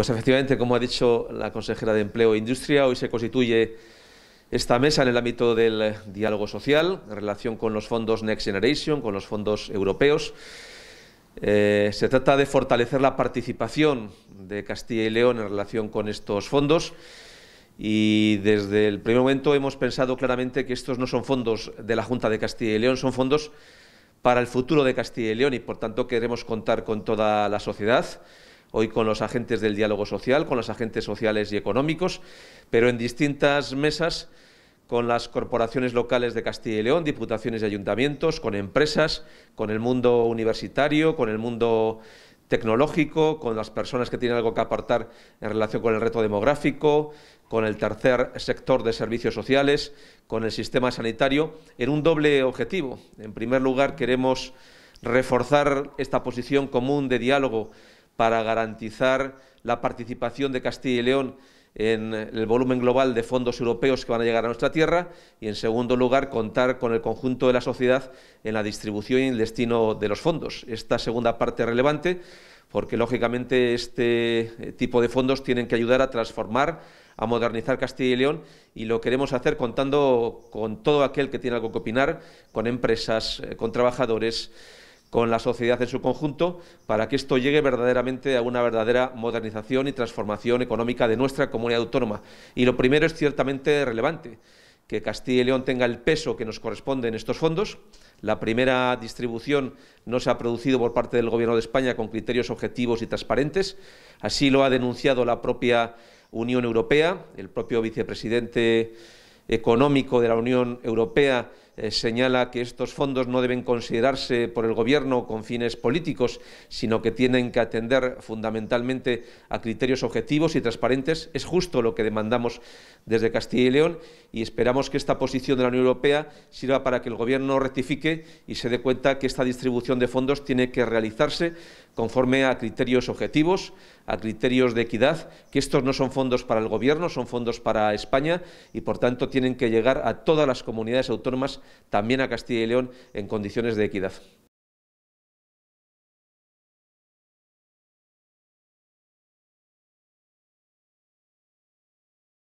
Pues efectivamente, como ha dicho la consejera de Empleo e Industria, hoy se constituye esta mesa en el ámbito del diálogo social en relación con los fondos Next Generation, con los fondos europeos. Eh, se trata de fortalecer la participación de Castilla y León en relación con estos fondos y desde el primer momento hemos pensado claramente que estos no son fondos de la Junta de Castilla y León, son fondos para el futuro de Castilla y León y por tanto queremos contar con toda la sociedad hoy con los agentes del diálogo social, con los agentes sociales y económicos, pero en distintas mesas con las corporaciones locales de Castilla y León, diputaciones y ayuntamientos, con empresas, con el mundo universitario, con el mundo tecnológico, con las personas que tienen algo que apartar en relación con el reto demográfico, con el tercer sector de servicios sociales, con el sistema sanitario, en un doble objetivo. En primer lugar, queremos reforzar esta posición común de diálogo para garantizar la participación de Castilla y León en el volumen global de fondos europeos que van a llegar a nuestra tierra y, en segundo lugar, contar con el conjunto de la sociedad en la distribución y el destino de los fondos. Esta segunda parte es relevante porque, lógicamente, este tipo de fondos tienen que ayudar a transformar, a modernizar Castilla y León y lo queremos hacer contando con todo aquel que tiene algo que opinar, con empresas, eh, con trabajadores, con la sociedad en su conjunto para que esto llegue verdaderamente a una verdadera modernización y transformación económica de nuestra comunidad autónoma. Y lo primero es ciertamente relevante, que Castilla y León tenga el peso que nos corresponde en estos fondos. La primera distribución no se ha producido por parte del Gobierno de España con criterios objetivos y transparentes. Así lo ha denunciado la propia Unión Europea, el propio vicepresidente económico de la Unión Europea eh, señala que estos fondos no deben considerarse por el Gobierno con fines políticos, sino que tienen que atender fundamentalmente a criterios objetivos y transparentes. Es justo lo que demandamos desde Castilla y León y esperamos que esta posición de la Unión Europea sirva para que el Gobierno rectifique y se dé cuenta que esta distribución de fondos tiene que realizarse conforme a criterios objetivos, a criterios de equidad, que estos no son fondos para el Gobierno, son fondos para España y, por tanto, tienen que llegar a todas las comunidades autónomas también a Castilla y León en condiciones de equidad.